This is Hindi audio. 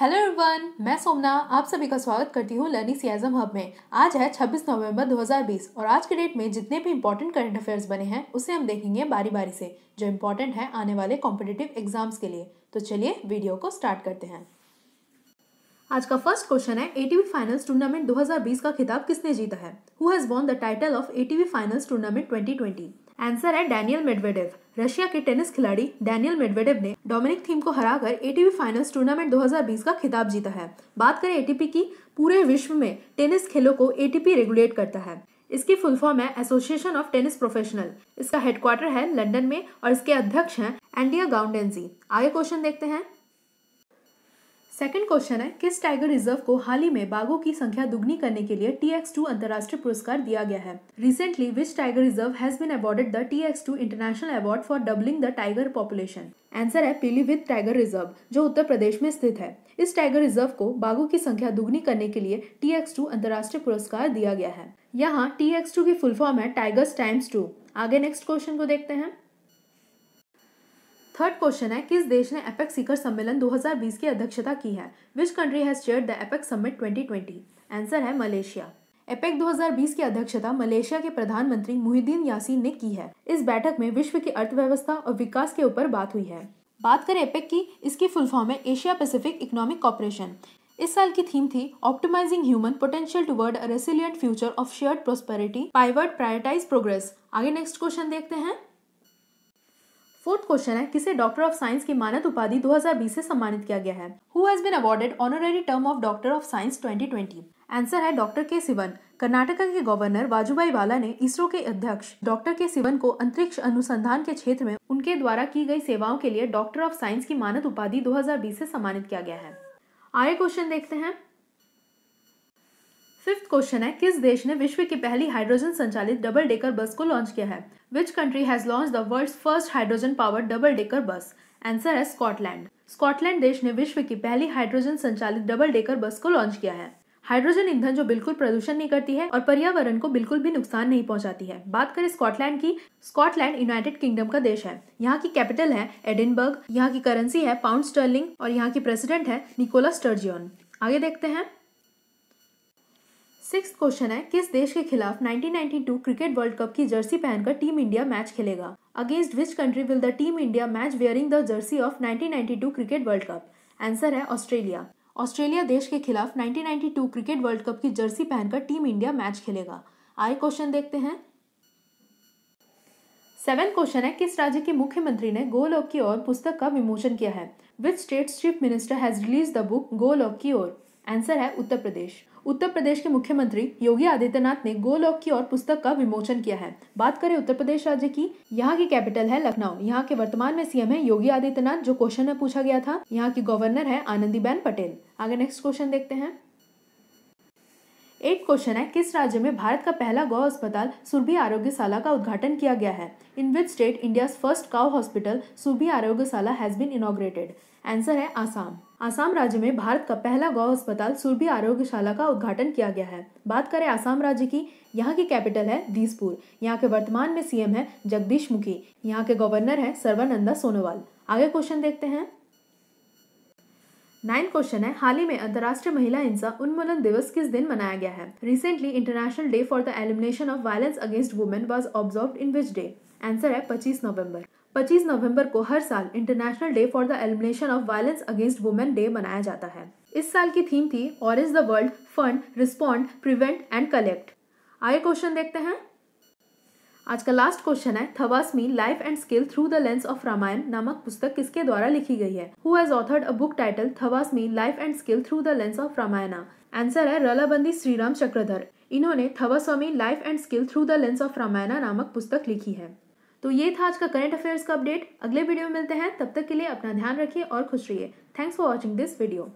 हेलो एवरीवन मैं सोमना आप सभी का स्वागत करती हूँ लर्निंग सियाजम हब में आज है 26 नवंबर 2020 और आज के डेट में जितने भी इंपॉर्टेंट करंट अफेयर्स बने हैं उसे हम देखेंगे बारी बारी से जो इम्पोर्टेंट है आने वाले कॉम्पिटेटिव एग्जाम्स के लिए तो चलिए वीडियो को स्टार्ट करते हैं आज का फर्स्ट क्वेश्चन है ए फाइनल्स टूर्नामेंट 2020 का खिताब किसने जीता है who has won the title of a finals tournament 2020 answer है डैनियल मेडवेडेव रशिया के टेनिस खिलाड़ी डैनियल मेडवेडेव ने डोमिनिक थीम को हराकर एटीपी फाइनल्स टूर्नामेंट 2020 का खिताब जीता है बात करें एटीपी की पूरे विश्व में टेनिस खेलों को एटीपी रेगुलेट करता है इसकी फुल फॉर्म है एसोसिएशन ऑफ टेनिस प्रोफेशनल इसका हेडक्वार्टर है लंदन में और इसके अध्यक्ष हैं एंडिया गाउंडेंसी आगे क्वेश्चन देखते हैं सेकंड क्वेश्चन है किस टाइगर रिजर्व को हाल ही में बाघों की संख्या दुगनी करने के लिए टी एक्स टू अंतर्राष्ट्रीय पुरस्कार दिया गया है recently which tiger reserve has been awarded the T X two international award for doubling the tiger population answer है पीलीभीत टाइगर रिजर्व जो उत्तर प्रदेश में स्थित है इस टाइगर रिजर्व को बाघों की संख्या दुगनी करने के लिए टी एक्स टू अंतर्राष्ट्रीय पुरस्कार दिया गया है यहाँ टी एक्स टू की फुल फॉर्म है टाइगर्स टाइम्स टू आगे नेक्स्ट क्वेश्चन को देखते हैं थर्ड क्वेश्चन है किस देश ने एपेक्स शिखर सम्मेलन 2020 की अध्यक्षता की है which country has chair the apex summit 2020 answer है मलेशिया एपेक 2020 की अध्यक्षता मलेशिया के प्रधानमंत्री मुहिद्दीन यासीन ने की है इस बैठक में विश्व की अर्थव्यवस्था और विकास के ऊपर बात हुई है बात करें एपेक की इसकी फुल फॉर्म है एशिया पैसिफिक इकोनॉमिक कॉपरेशन इस साल की थीम थी optimising human potential toward a resilient future of shared prosperity pivot prioritise progress आगे नेक्स्ट क्वेश्चन देखते हैं फोर्थ क्वेश्चन है किसे डॉक्टर ऑफ साइंस की मानद उपाधि 2020 से सम्मानित किया गया है who has been awarded honorary term of doctor of science 2020 answer है डॉक्टर के सिवन कर्नाटका के गवर्नर वाजूबाई वाला ने इसरो के अध्यक्ष डॉक्टर के सिवन को अंतरिक्ष अनुसंधान के क्षेत्र में उनके द्वारा की गई सेवाओं के लिए डॉक्टर ऑफ साइंस की मानद उपाधि 2020 से सम्मानित किया गया है आगे क्वेश्चन देखते हैं फिफ्थ क्वेश्चन है किस देश ने विश्व की पहली हाइड्रोजन संचालित डबल डेकर बस को लॉन्च किया है which country has launch the world first hydrogen power double decker bus answer है स्कॉटलैंड स्कॉटलैंड देश ने विश्व की पहली हाइड्रोजन संचालित डबल डेकर बस को लॉन्च किया है हाइड्रोजन ईंधन जो बिल्कुल प्रदूषण नहीं करती है और पर्यावरण को बिल्कुल भी नुकसान नहीं पहुंचाती है बात करें स्कॉटलैंड की स्कॉटलैंड यूनाइटेड किंगडम का देश है यहाँ की कैपिटल है एडिनबर्ग यहाँ की करेंसी है पाउंड स्टर्लिंग और यहाँ की प्रेसिडेंट है निकोला स्टर्जियन आगे देखते हैं सिक्स क्वेश्चन है किस देश के खिलाफ 1992 क्रिकेट वर्ल्ड कप की जर्सी पहनकर टीम इंडिया मैच खेलेगा against which country will the team India match wearing the jersey of 1992 cricket world cup answer है ऑस्ट्रेलिया ऑस्ट्रेलिया देश के खिलाफ 1992 क्रिकेट वर्ल्ड कप की जर्सी पहनकर टीम इंडिया मैच खेलेगा आए क्वेश्चन देखते हैं सेवन क्वेश्चन है किस राज्य के मुख्यमंत्री ने ऑफ की ओर पुस्तक का विमोचन किया है which state chief minister has release the book of की ओर आंसर है उत्तर प्रदेश उत्तर प्रदेश के मुख्यमंत्री योगी आदित्यनाथ ने गोलोक की ओर पुस्तक का विमोचन किया है बात करें उत्तर प्रदेश राज्य की यहाँ की कैपिटल है लखनऊ यहाँ के वर्तमान में सीएम है योगी आदित्यनाथ जो क्वेश्चन में पूछा गया था यहाँ की गवर्नर है आनंदीबेन पटेल आगे नेक्स्ट क्वेश्चन देखते हैं एक क्वेश्चन है किस राज्य में भारत का पहला गौ अस्पताल सुरभि आरोग्यशाला का उद्घाटन किया गया है in which state India first cow hospital Surabhi Arogyashala has been inaugurated answer है आसाम आसाम राज्य में भारत का पहला गौ अस्पताल सुरभि आरोग्यशाला का उद्घाटन किया गया है बात करें आसाम राज्य की यहाँ की कैपिटल है दीसपुर यहाँ के वर्तमान में सीएम है जगदीश मुखी यहाँ के गवर्नर है सर्वानंदा सोनोवाल आगे क्वेश्चन देखते हैं नाइन क्वेश्चन है हाल ही में अंतर्राष्ट्रीय महिला हिंसा उन्मूलन दिवस किस दिन मनाया गया है recently international day for the elimination of violence against women was observe in which day answer है पच्चीस नवंबर पच्चीस नवंबर को हर साल international day for the elimination of violence against women day मनाया जाता है इस साल की थीम थी और is the world fund respond prevent and collect आगे क्वेश्चन देखते हैं आज का लास्ट क्वेश्चन है थवासमी life and skill through the lens of Ramayan नामक पुस्तक किसके द्वारा लिखी गई है who has authored a book title थवासमी life and skill through the lens of Ramayana answer है रलाबंदी श्रीराम चक्रधर इन्होंने थवास्वामी life and skill through the lens of Ramayana नामक पुस्तक लिखी है तो ये था आज का करंट अफेयर्स का अपडेट अगले वीडियो में मिलते हैं तब तक के लिए अपना ध्यान रखिए और खुश रहिए thanks for watching this video